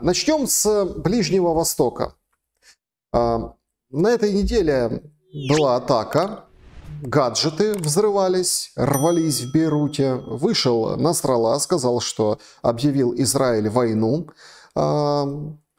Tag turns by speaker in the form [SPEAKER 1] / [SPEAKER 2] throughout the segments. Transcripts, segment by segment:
[SPEAKER 1] Начнем с э, Ближнего Востока. А, на этой неделе была атака, гаджеты взрывались, рвались в Бейруте. Вышел Насрала, сказал, что объявил Израиль войну а,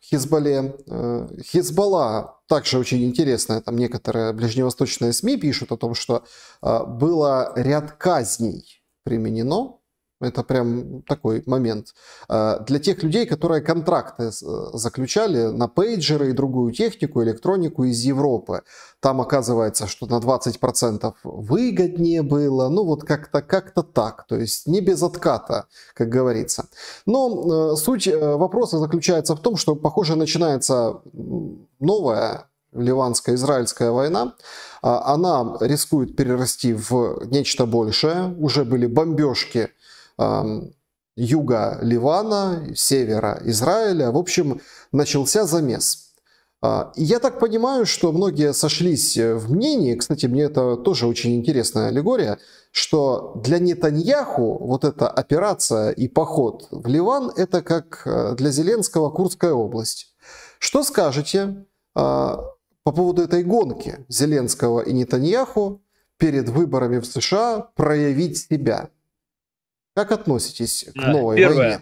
[SPEAKER 1] Хизбалле. Э, Хизбалла также очень интересно, там некоторые ближневосточные СМИ пишут о том, что а, было ряд казней применено это прям такой момент. А, для тех людей, которые контракты э, заключали на пейджеры и другую технику, электронику из Европы, там оказывается, что на 20% выгоднее было. Ну вот как-то как -то так. То есть не без отката, как говорится. Но э, суть э, вопроса заключается в том, что, похоже, начинается новая ливанско-израильская война, а, она рискует перерасти в нечто большее. Уже были бомбежки юга Ливана, севера Израиля. В общем, начался замес. А, я так понимаю, что многие сошлись э, в мнении, кстати, мне это тоже очень интересная аллегория, что для Нетаньяху вот эта операция и поход в Ливан – это как э, для Зеленского Курская область. Что скажете а, по поводу этой гонки Зеленского и Нетаньяху перед выборами в США проявить себя? Как относитесь к новой первое, войне?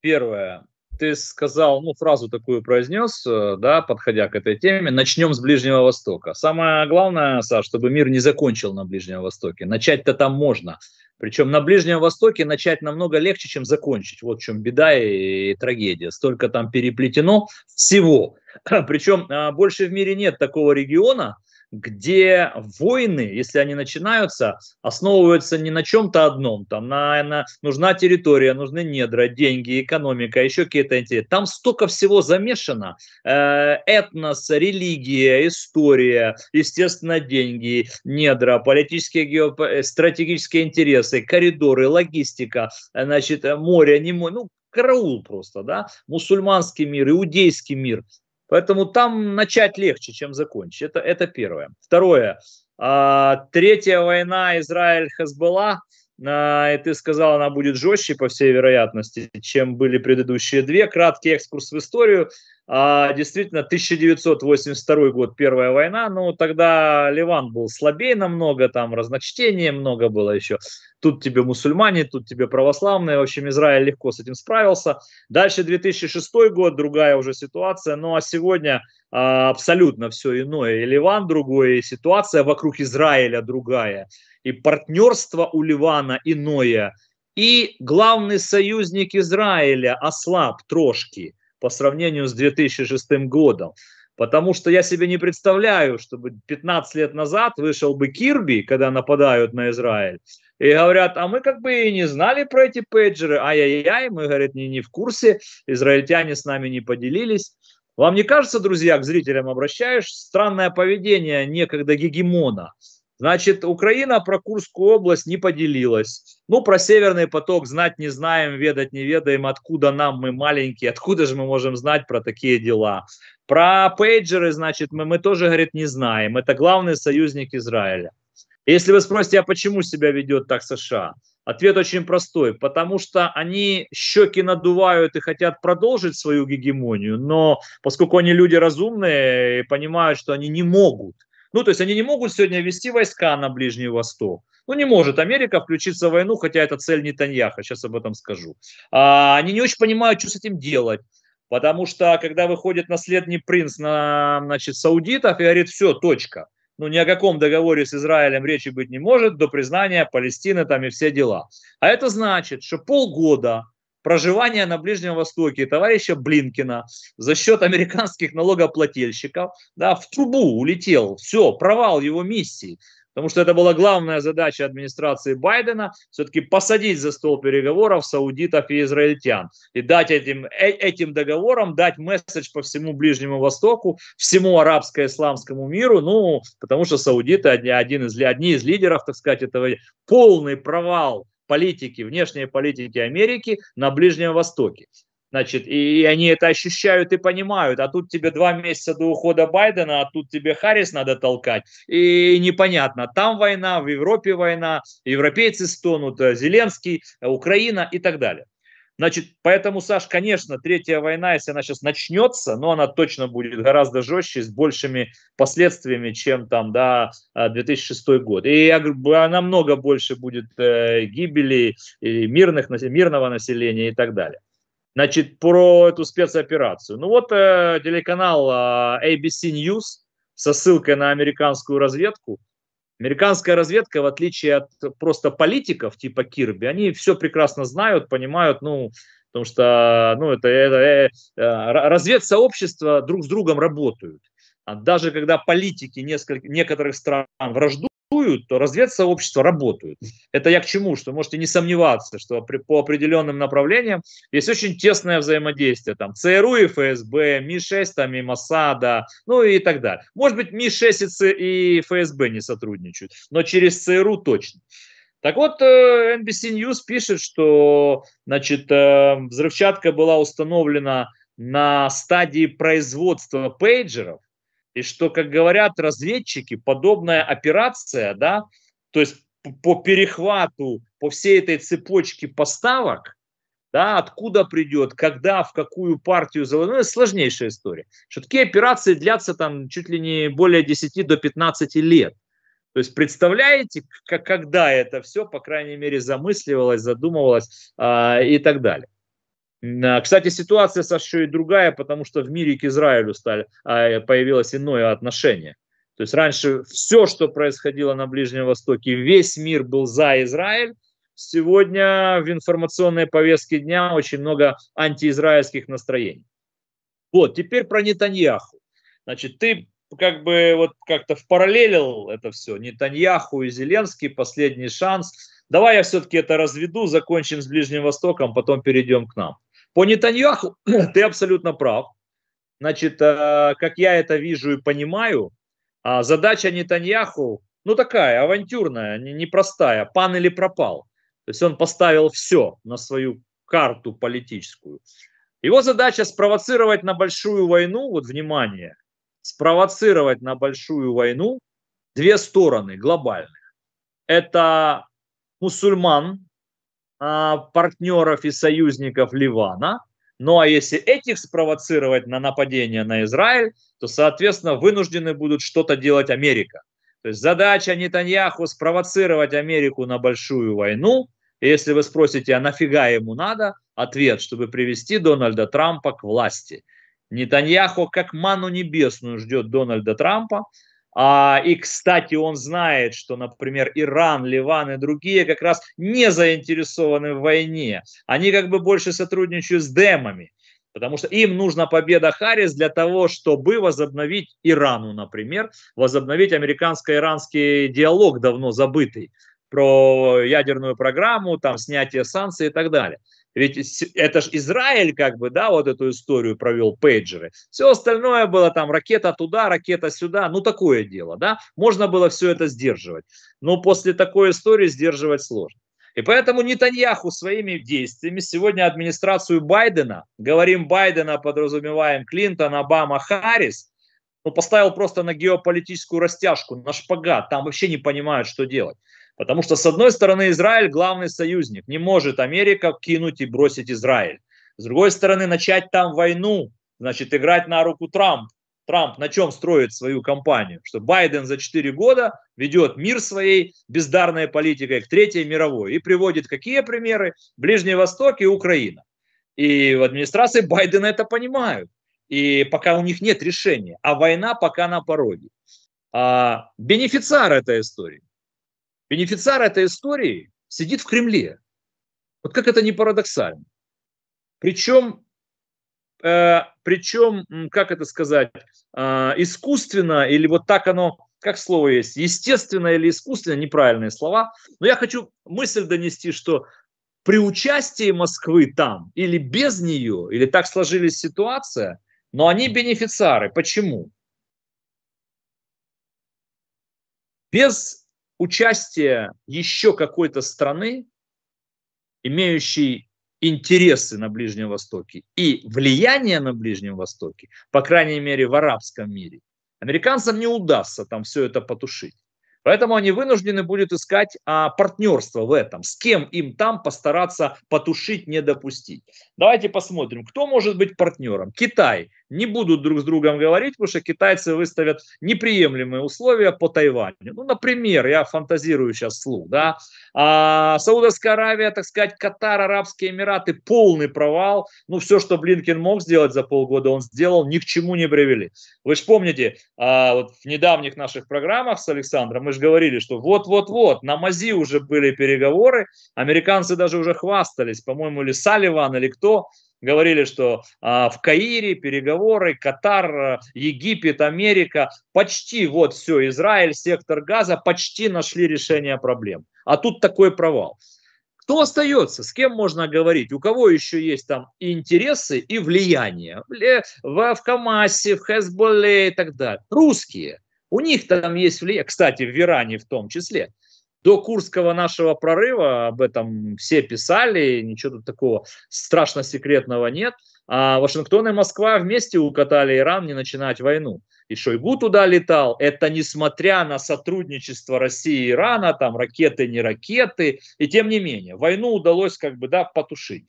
[SPEAKER 2] Первое. Ты сказал, ну, фразу такую произнес, э, да, подходя к этой теме. Начнем с Ближнего Востока. Самое главное, Саш, чтобы мир не закончил на Ближнем Востоке. Начать-то там можно. Причем на Ближнем Востоке начать намного легче, чем закончить. Вот в чем беда и, и трагедия. Столько там переплетено всего. Причем а, больше в мире нет такого региона, где войны, если они начинаются, основываются не на чем-то одном. Там на, на, нужна территория, нужны недра, деньги, экономика, еще какие-то интересы. Там столько всего замешано. Э, этнос, религия, история, естественно, деньги, недра, политические, геоп... Э, стратегические интересы, коридоры, логистика, значит, море, а не море. Ну, караул просто, да, мусульманский мир, иудейский мир, Поэтому там начать легче, чем закончить. Это, это первое. Второе. А, третья война Израиль-Хазбалла – и ты сказал, она будет жестче, по всей вероятности, чем были предыдущие две. Краткий экскурс в историю. А, действительно, 1982 год, Первая война, ну, тогда Ливан был слабее намного, там разночтения много было еще. Тут тебе мусульмане, тут тебе православные, в общем, Израиль легко с этим справился. Дальше 2006 год, другая уже ситуация, ну, а сегодня а, абсолютно все иное. И Ливан другой, и ситуация вокруг Израиля другая, и партнерство у Ливана иное, и главный союзник Израиля ослаб трошки по сравнению с 2006 годом. Потому что я себе не представляю, чтобы 15 лет назад вышел бы Кирби, когда нападают на Израиль, и говорят, а мы как бы и не знали про эти пейджеры, ай-яй-яй, мы, говорит, не, не в курсе, израильтяне с нами не поделились. Вам не кажется, друзья, к зрителям обращаешь странное поведение некогда гегемона? Значит, Украина про Курскую область не поделилась. Ну, про Северный поток знать не знаем, ведать не ведаем, откуда нам мы маленькие, откуда же мы можем знать про такие дела. Про пейджеры, значит, мы, мы тоже, говорит, не знаем. Это главный союзник Израиля. Если вы спросите, а почему себя ведет так США? Ответ очень простой, потому что они щеки надувают и хотят продолжить свою гегемонию, но поскольку они люди разумные и понимают, что они не могут, ну то есть они не могут сегодня вести войска на Ближний Восток, ну, не может Америка включиться в войну, хотя это цель не Нетаньяха, сейчас об этом скажу. А, они не очень понимают, что с этим делать. Потому что, когда выходит наследный принц на значит, саудитов и говорит, все, точка, ну, ни о каком договоре с Израилем речи быть не может до признания Палестины там и все дела. А это значит, что полгода проживания на Ближнем Востоке товарища Блинкина за счет американских налогоплательщиков да, в трубу улетел. Все, провал его миссии. Потому что это была главная задача администрации Байдена все-таки посадить за стол переговоров саудитов и израильтян и дать этим, э, этим договорам, дать месседж по всему Ближнему Востоку, всему арабско-исламскому миру, ну, потому что саудиты одни, один из, одни из лидеров, так сказать, этого полный провал политики, внешней политики Америки на Ближнем Востоке. Значит, и они это ощущают и понимают. А тут тебе два месяца до ухода Байдена, а тут тебе Харрис надо толкать. И непонятно, там война, в Европе война, европейцы стонут, э, Зеленский, э, Украина и так далее. Значит, поэтому, Саш, конечно, третья война, если она сейчас начнется, но она точно будет гораздо жестче, с большими последствиями, чем там, да, 2006 э, год. И а, намного больше будет гибели мирных, мирного населения и так далее. Значит, про эту спецоперацию. Ну вот э, телеканал э, а, ABC News со ссылкой на американскую разведку. Американская разведка, в отличие от просто политиков типа Кирби, они все прекрасно знают, понимают, ну, потому что ну, это, это, э, э разведсообщества друг с другом работают. А даже когда политики нескольких, некоторых стран враждуют, существуют, то разведсообщества работают. Это я к чему? Что можете не сомневаться, что при, по определенным направлениям есть очень тесное взаимодействие. Там ЦРУ и ФСБ, Ми-6 там и Масада, ну и так далее. Может быть, Ми-6 и ФСБ не сотрудничают, но через ЦРУ точно. Так вот, NBC э, News пишет, что значит, э, взрывчатка была установлена на стадии производства пейджеров, и что, как говорят разведчики, подобная операция, да, то есть по перехвату, по всей этой цепочке поставок, да, откуда придет, когда, в какую партию заложено, ну, это сложнейшая история. Что такие операции длятся там чуть ли не более 10 до 15 лет. То есть представляете, как, когда это все, по крайней мере, замысливалось, задумывалось э, и так далее. Кстати, ситуация со еще и другая, потому что в мире к Израилю стали, а, э, появилось иное отношение. То есть раньше все, что происходило на Ближнем Востоке, весь мир был за Израиль. Сегодня в информационной повестке дня очень много антиизраильских настроений. Вот, теперь про Нетаньяху. Значит, ты как бы вот как-то впараллелил это все. Нетаньяху и Зеленский, последний шанс. Давай я все-таки это разведу, закончим с Ближним Востоком, потом перейдем к нам. По Нетаньяху ты абсолютно прав. Значит, э, как я это вижу и понимаю, а, задача Нетаньяху, ну такая, авантюрная, непростая, пан или пропал. То есть он поставил все на свою карту политическую. Его задача спровоцировать на большую войну, вот внимание, спровоцировать на большую войну две стороны глобальных. Это мусульман, а, партнеров и союзников Ливана. Ну а если этих спровоцировать на нападение на Израиль, то, соответственно, вынуждены будут что-то делать Америка. То есть задача Нетаньяху спровоцировать Америку на большую войну. И если вы спросите, а нафига ему надо, ответ, чтобы привести Дональда Трампа к власти. Нетаньяху как ману небесную ждет Дональда Трампа, а, и, кстати, он знает, что, например, Иран, Ливан и другие как раз не заинтересованы в войне. Они как бы больше сотрудничают с демами. Потому что им нужна победа Харрис для того, чтобы возобновить Ирану, например, возобновить американско-иранский диалог, давно забытый, про ядерную программу, там, снятие санкций и так далее. Ведь это же Израиль как бы, да, вот эту историю провел пейджеры. Все остальное было там ракета туда, ракета сюда, ну такое дело, да. Можно было все это сдерживать. Но после такой истории сдерживать сложно. И поэтому Нетаньяху своими действиями сегодня администрацию Байдена, говорим Байдена, подразумеваем Клинтон, Обама, Харрис, ну, поставил просто на геополитическую растяжку, на шпагат. Там вообще не понимают, что делать. Потому что, с одной стороны, Израиль главный союзник. Не может Америка кинуть и бросить Израиль. С другой стороны, начать там войну, значит, играть на руку Трамп. Трамп на чем строит свою кампанию? Что Байден за 4 года ведет мир своей бездарной политикой к третьей мировой и приводит какие примеры? Ближний Восток и Украина. И в администрации Байдена это понимают. И пока у них нет решения, а война пока на пороге. А бенефициар этой истории Бенефициар этой истории сидит в Кремле. Вот как это не парадоксально. Причем, э, причем, как это сказать, э, искусственно или вот так оно, как слово есть, естественно или искусственно, неправильные слова. Но я хочу мысль донести, что при участии Москвы там или без нее, или так сложилась ситуация, но они бенефициары. Почему? Без участие еще какой-то страны, имеющей интересы на Ближнем Востоке и влияние на Ближнем Востоке, по крайней мере в арабском мире, американцам не удастся там все это потушить. Поэтому они вынуждены будут искать а, партнерство в этом, с кем им там постараться потушить, не допустить. Давайте посмотрим, кто может быть партнером. Китай. Не будут друг с другом говорить, потому что китайцы выставят неприемлемые условия по Тайваню. Ну, например, я фантазирую сейчас слух, да, а, Саудовская Аравия, так сказать, Катар, Арабские Эмираты, полный провал. Ну, все, что Блинкин мог сделать за полгода, он сделал, ни к чему не привели. Вы же помните, а, вот в недавних наших программах с Александром мы же говорили, что вот-вот-вот, на МАЗИ уже были переговоры, американцы даже уже хвастались, по-моему, или Салливан, или кто, говорили, что а, в Каире переговоры, Катар, э, Египет, Америка, почти вот все, Израиль, сектор газа, почти нашли решение проблем. А тут такой провал. Кто остается? С кем можно говорить? У кого еще есть там и интересы, и влияние? В, в Камасе, в Хезболе и так далее. Русские. У них там есть влияние, кстати, в Иране в том числе. До курского нашего прорыва об этом все писали, ничего тут такого страшно секретного нет. А Вашингтон и Москва вместе укатали Иран не начинать войну. И Шойгу туда летал. Это несмотря на сотрудничество России и Ирана, там ракеты, не ракеты. И тем не менее, войну удалось как бы, да, потушить.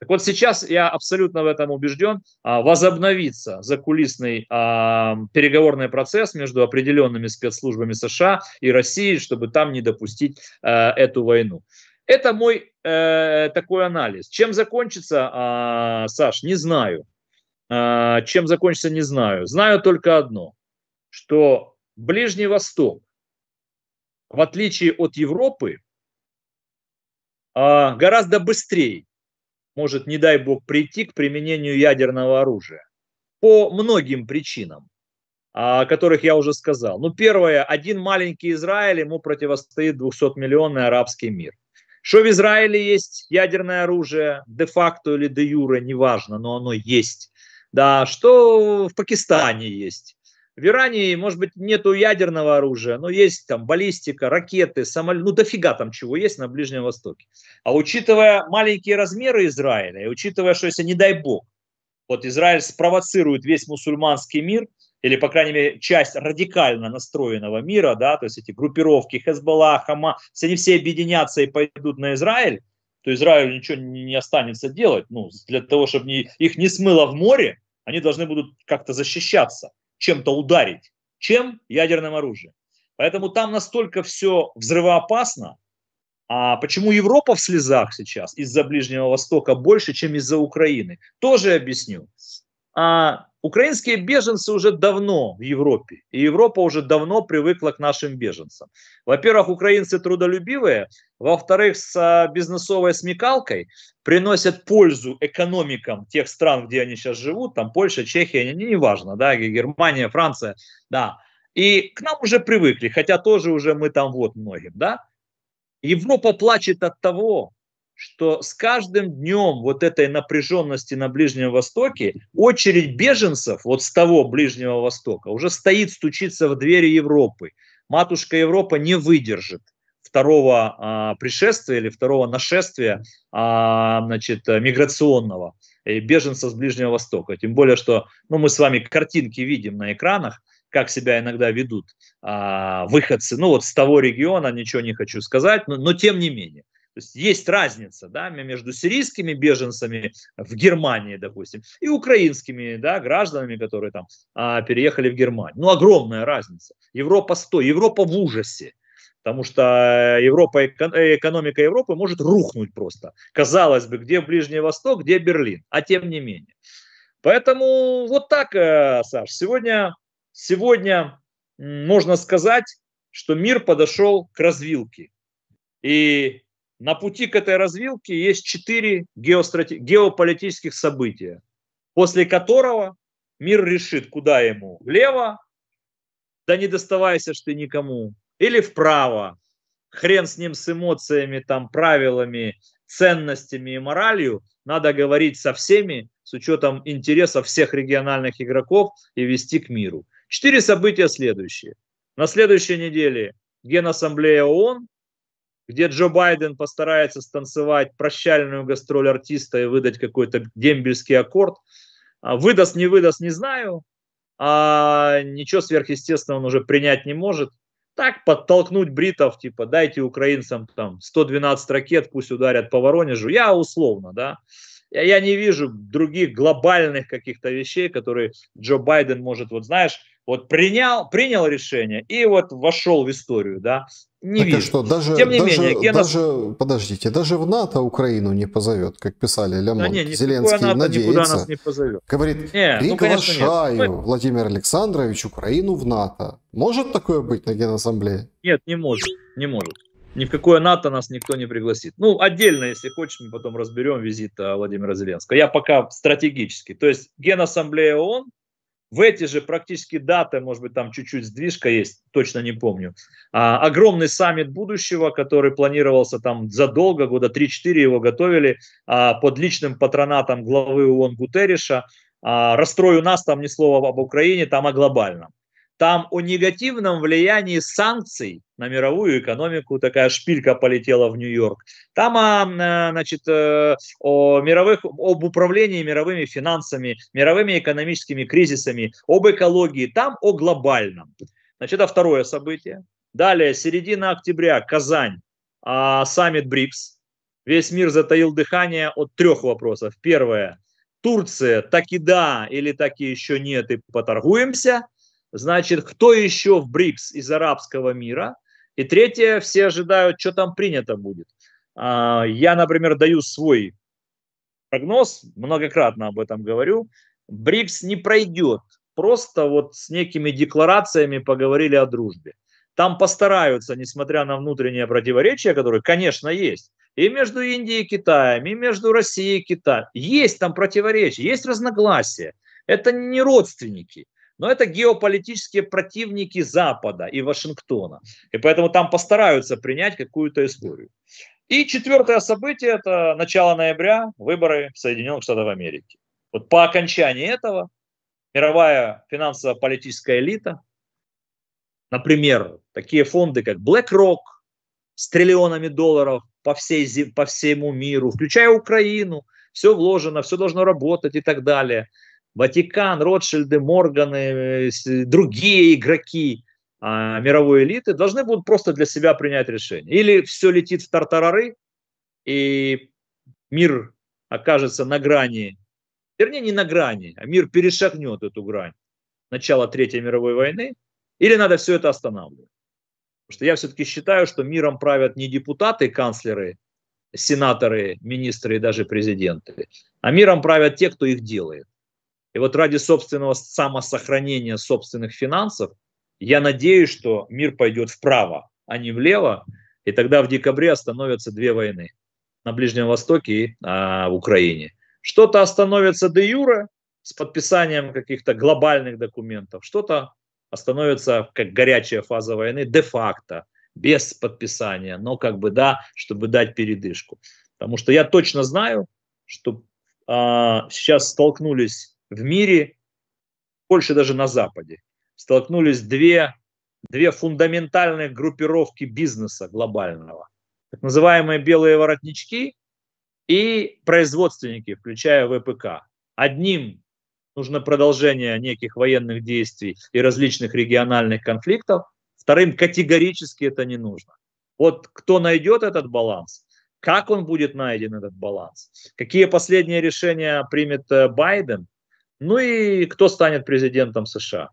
[SPEAKER 2] Так вот сейчас я абсолютно в этом убежден, а, возобновится закулисный а, переговорный процесс между определенными спецслужбами США и России, чтобы там не допустить э, эту войну. Это мой э, такой анализ. Чем закончится, а, Саш, не знаю. Чем закончится, не знаю. Знаю только одно, что Ближний Восток, в отличие от Европы, гораздо быстрее может, не дай бог, прийти к применению ядерного оружия по многим причинам, а, о которых я уже сказал. Ну, первое, один маленький Израиль, ему противостоит 200-миллионный арабский мир. Что в Израиле есть ядерное оружие, де-факто или де-юре, неважно, но оно есть. Да, что в Пакистане есть. В Иране, может быть, нету ядерного оружия, но есть там баллистика, ракеты, самолеты, ну дофига там чего есть на Ближнем Востоке. А учитывая маленькие размеры Израиля, и учитывая, что если, не дай бог, вот Израиль спровоцирует весь мусульманский мир, или, по крайней мере, часть радикально настроенного мира, да, то есть эти группировки Хезбалла, Хама, если они все объединятся и пойдут на Израиль, то Израилю ничего не останется делать. Ну, для того, чтобы не, их не смыло в море, они должны будут как-то защищаться чем-то ударить, чем ядерным оружием. Поэтому там настолько все взрывоопасно. А почему Европа в слезах сейчас из-за Ближнего Востока больше, чем из-за Украины? Тоже объясню. А Украинские беженцы уже давно в Европе, и Европа уже давно привыкла к нашим беженцам. Во-первых, украинцы трудолюбивые, во-вторых, с а, бизнесовой смекалкой приносят пользу экономикам тех стран, где они сейчас живут, там Польша, Чехия, не, не важно, да, Германия, Франция, да. И к нам уже привыкли, хотя тоже уже мы там вот многим, да. Европа плачет от того, что с каждым днем вот этой напряженности на Ближнем Востоке очередь беженцев вот с того Ближнего Востока уже стоит стучиться в двери Европы. Матушка Европа не выдержит второго а, пришествия или второго нашествия а, значит, миграционного э, беженца с Ближнего Востока. Тем более, что ну, мы с вами картинки видим на экранах, как себя иногда ведут а, выходцы. Ну вот с того региона ничего не хочу сказать, но, но тем не менее. То есть есть разница да, между сирийскими беженцами в Германии, допустим, и украинскими да, гражданами, которые там а, переехали в Германию. Ну, огромная разница. Европа 100, Европа в ужасе. Потому что э, Европа, э, экономика Европы может рухнуть просто. Казалось бы, где Ближний Восток, где Берлин, а тем не менее. Поэтому вот так, э, Саш, сегодня, сегодня можно сказать, что мир подошел к развилке. И на пути к этой развилке есть четыре геострати... геополитических события, после которого мир решит, куда ему, влево, да не доставайся ж ты никому, или вправо, хрен с ним с эмоциями, там, правилами, ценностями и моралью, надо говорить со всеми с учетом интересов всех региональных игроков и вести к миру. Четыре события следующие. На следующей неделе Генассамблея ООН, где Джо Байден постарается станцевать прощальную гастроль артиста и выдать какой-то дембельский аккорд. А, выдаст, не выдаст, не знаю. А ничего сверхъестественного он уже принять не может. Так подтолкнуть бритов, типа, дайте украинцам там 112 ракет, пусть ударят по Воронежу. Я условно, да. Я, я не вижу других глобальных каких-то вещей, которые Джо Байден может, вот знаешь, вот принял, принял решение и вот вошел в историю, да, не так а вижу. что,
[SPEAKER 1] даже, Тем не даже, менее, Гена... даже, подождите, даже в НАТО Украину не позовет, как писали Лямон. Да Зеленский НАТО надеется. Нас не позовет. Говорит, не, ну, приглашаю ну, нет. Владимир Александрович Украину в НАТО. Может такое быть на Генассамблее? Нет, не может,
[SPEAKER 2] не может. Ни в какое НАТО нас никто не пригласит. Ну, отдельно, если хочешь, мы потом разберем визит а, Владимира Зеленского. Я пока стратегически. То есть Генассамблея ООН, в эти же практически даты, может быть, там чуть-чуть сдвижка есть, точно не помню. А, огромный саммит будущего, который планировался там задолго, года 3-4 его готовили а, под личным патронатом главы ООН Гутерриша. А, расстрою нас, там ни слова об Украине, там о глобальном. Там о негативном влиянии санкций на мировую экономику, такая шпилька полетела в Нью-Йорк. Там о, а, э, значит, э, о мировых, об управлении мировыми финансами, мировыми экономическими кризисами, об экологии, там о глобальном. Значит, это а второе событие. Далее, середина октября, Казань, а, саммит БРИКС. Весь мир затаил дыхание от трех вопросов. Первое, Турция, так и да или так и еще нет, и поторгуемся – Значит, кто еще в БРИКС из арабского мира? И третье, все ожидают, что там принято будет. А, я, например, даю свой прогноз, многократно об этом говорю. БРИКС не пройдет. Просто вот с некими декларациями поговорили о дружбе. Там постараются, несмотря на внутренние противоречия, которые, конечно, есть, и между Индией и Китаем, и между Россией и Китаем. Есть там противоречия, есть разногласия. Это не родственники. Но это геополитические противники Запада и Вашингтона. И поэтому там постараются принять какую-то историю. И четвертое событие – это начало ноября, выборы в Соединенных Штатах Америки. Вот по окончании этого мировая финансово-политическая элита, например, такие фонды, как BlackRock с триллионами долларов по, всей, по всему миру, включая Украину, все вложено, все должно работать и так далее – Ватикан, Ротшильды, Морганы, э, другие игроки а, мировой элиты должны будут просто для себя принять решение. Или все летит в тартарары, и мир окажется на грани, вернее, не на грани, а мир перешагнет эту грань начала Третьей мировой войны, или надо все это останавливать. Потому что я все-таки считаю, что миром правят не депутаты, канцлеры, сенаторы, министры и даже президенты, а миром правят те, кто их делает. И вот ради собственного самосохранения собственных финансов я надеюсь, что мир пойдет вправо, а не влево, и тогда в декабре остановятся две войны на Ближнем Востоке и а, в Украине. Что-то остановится де юре с подписанием каких-то глобальных документов, что-то остановится как горячая фаза войны де-факто, без подписания, но как бы да, чтобы дать передышку. Потому что я точно знаю, что а, сейчас столкнулись в мире, больше даже на Западе, столкнулись две, две фундаментальные группировки бизнеса глобального. Так называемые белые воротнички и производственники, включая ВПК. Одним нужно продолжение неких военных действий и различных региональных конфликтов, вторым категорически это не нужно. Вот кто найдет этот баланс, как он будет найден, этот баланс, какие последние решения примет э, Байден – ну и кто станет президентом США?